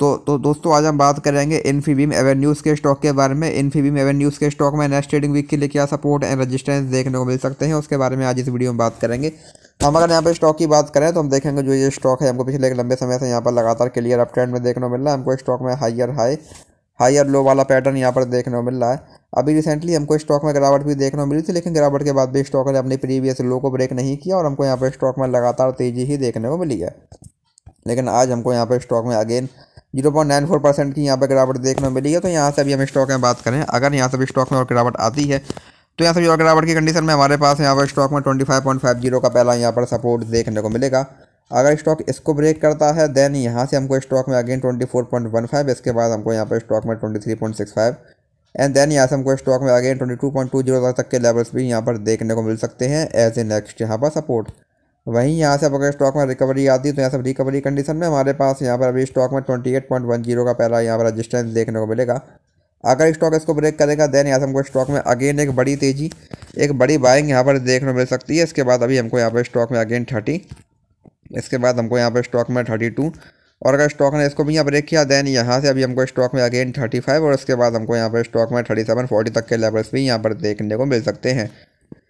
तो तो दोस्तों आज हम बात करेंगे इन्फीबीम एवेन्यूज़ के स्टॉक के बारे में इन्फीबीम एवेन्यूज़ के स्टॉक में नेक्स्ट ट्रेडिंग वीक के लिए क्या सपोर्ट एंड रजिस्टेंस देखने को मिल सकते हैं उसके बारे में आज इस वीडियो में बात करेंगे हम अगर यहाँ पर स्टॉक की बात करें तो हम देखेंगे जो ये स्टॉक है हमको पिछले एक लंबे समय से यहाँ पर लगातार क्लियर अप ट्रेंड में देखने को मिल रहा है हमको स्टॉक में हाइयर हाई हाइयर लो वाला पैटर्न यहाँ पर देखने को मिल रहा है अभी रिसेंटली हमको स्टॉक में गिरावट भी देखने को मिली थी लेकिन गिरावट के बाद भी स्टॉक ने अपने प्रीवियस लो को ब्रेक नहीं किया और हमको यहाँ पर स्टॉक में लगातार तेज़ी ही देखने को मिली है लेकिन आज हमको यहाँ पर स्टॉक में again zero point nine four percent की यहाँ पर गिरावट देखने को मिली है तो यहाँ से अभी हम स्टॉक में बात करें अगर यहाँ से भी स्टॉक में और गिरावट आती है तो यहाँ से और गिरावट की कंडीशन में हमारे पास यहाँ पर स्टॉक में twenty five point five zero का पहला यहाँ पर सपोर्ट देखने को मिलेगा अगर स्टॉक इसको ब्रेक करता है देन यहाँ से हमको स्टॉक में again twenty four point one five इसके बाद हमको यहाँ पर स्टॉक में twenty three point six five and then यहाँ से हमको स्टॉक में again twenty two point two zero तक के लेवल्स भी यहाँ पर देखने को मिल सकते हैं एज ए नेक्स्ट यहाँ पर सपोर्ट वहीं यहाँ से अब अगर स्टॉक में रिकवरी आती है तो यहाँ से रिकवरी कंडीशन में हमारे पास यहाँ पर अभी स्टॉक में twenty eight point one zero का पहला यहाँ पर रजिस्टेंस देखने को मिलेगा अगर स्टॉक इसको ब्रेक करेगा देन यहाँ से हमको स्टॉक में अगेन एक बड़ी तेज़ी एक बड़ी बाइंग यहाँ पर देखने को मिल सकती है इसके बाद अभी हमको यहाँ पर स्टॉक में अगेन थर्टी इसके बाद हमको यहाँ पर स्टॉक में थर्टी टू और अगर स्टॉक ने इसको भी यहाँ ब्रेक किया देन यहाँ से अभी हमको स्टॉक में अगेन थर्टी फाइव और उसके बाद हमको यहाँ पर स्टॉक में थर्टी सेवन फोर्टी तक के लेवल्स भी यहाँ पर देखने को मिल सकते हैं